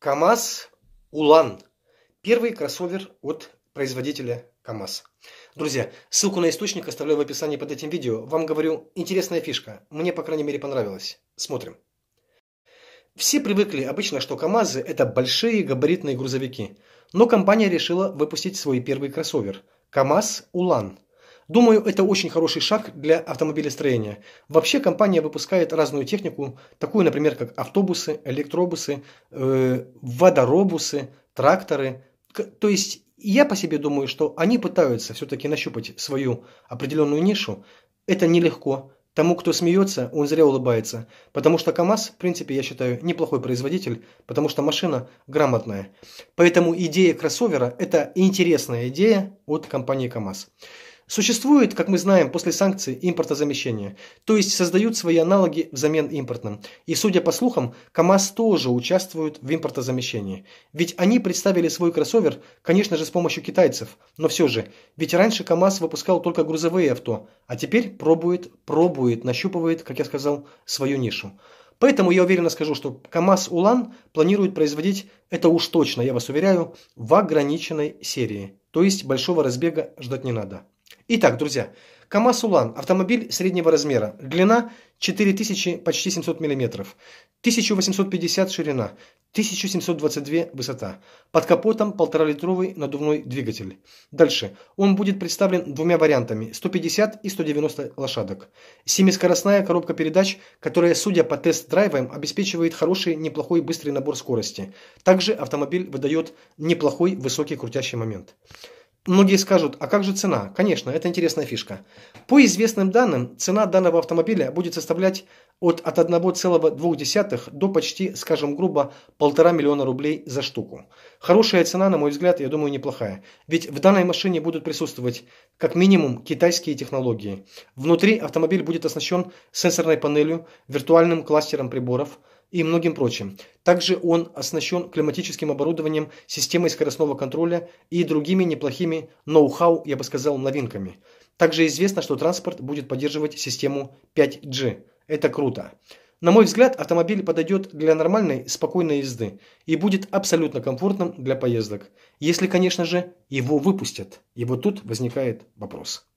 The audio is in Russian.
КАМАЗ Улан. Первый кроссовер от производителя КАМАЗ. Друзья, ссылку на источник оставляю в описании под этим видео. Вам говорю, интересная фишка. Мне, по крайней мере, понравилась. Смотрим. Все привыкли обычно, что КАМАЗы – это большие габаритные грузовики. Но компания решила выпустить свой первый кроссовер – КАМАЗ Улан – Думаю, это очень хороший шаг для автомобилестроения. Вообще компания выпускает разную технику, такую, например, как автобусы, электробусы, э, водоробусы, тракторы. К- то есть я по себе думаю, что они пытаются все-таки нащупать свою определенную нишу. Это нелегко. Тому, кто смеется, он зря улыбается. Потому что КАМАЗ, в принципе, я считаю, неплохой производитель, потому что машина грамотная. Поэтому идея кроссовера – это интересная идея от компании КАМАЗ. Существует, как мы знаем, после санкций импортозамещение, то есть создают свои аналоги взамен импортным. И судя по слухам, КАМАЗ тоже участвует в импортозамещении. Ведь они представили свой кроссовер, конечно же, с помощью китайцев, но все же, ведь раньше КАМАЗ выпускал только грузовые авто, а теперь пробует, пробует, нащупывает, как я сказал, свою нишу. Поэтому я уверенно скажу, что КАМАЗ Улан планирует производить, это уж точно, я вас уверяю, в ограниченной серии. То есть большого разбега ждать не надо. Итак, друзья, КАМАЗ Улан, автомобиль среднего размера, длина 4000, почти 700 мм, 1850 ширина, 1722 высота. Под капотом полторалитровый надувной двигатель. Дальше. Он будет представлен двумя вариантами 150 и 190 лошадок. Семискоростная коробка передач, которая, судя по тест-драйвам, обеспечивает хороший, неплохой быстрый набор скорости. Также автомобиль выдает неплохой высокий крутящий момент. Многие скажут, а как же цена? Конечно, это интересная фишка. По известным данным, цена данного автомобиля будет составлять от, от 1,2 до почти, скажем грубо, полтора миллиона рублей за штуку. Хорошая цена, на мой взгляд, я думаю, неплохая. Ведь в данной машине будут присутствовать как минимум китайские технологии. Внутри автомобиль будет оснащен сенсорной панелью, виртуальным кластером приборов – и многим прочим. Также он оснащен климатическим оборудованием, системой скоростного контроля и другими неплохими ноу-хау, я бы сказал, новинками. Также известно, что транспорт будет поддерживать систему 5G. Это круто. На мой взгляд, автомобиль подойдет для нормальной, спокойной езды и будет абсолютно комфортным для поездок. Если, конечно же, его выпустят. И вот тут возникает вопрос.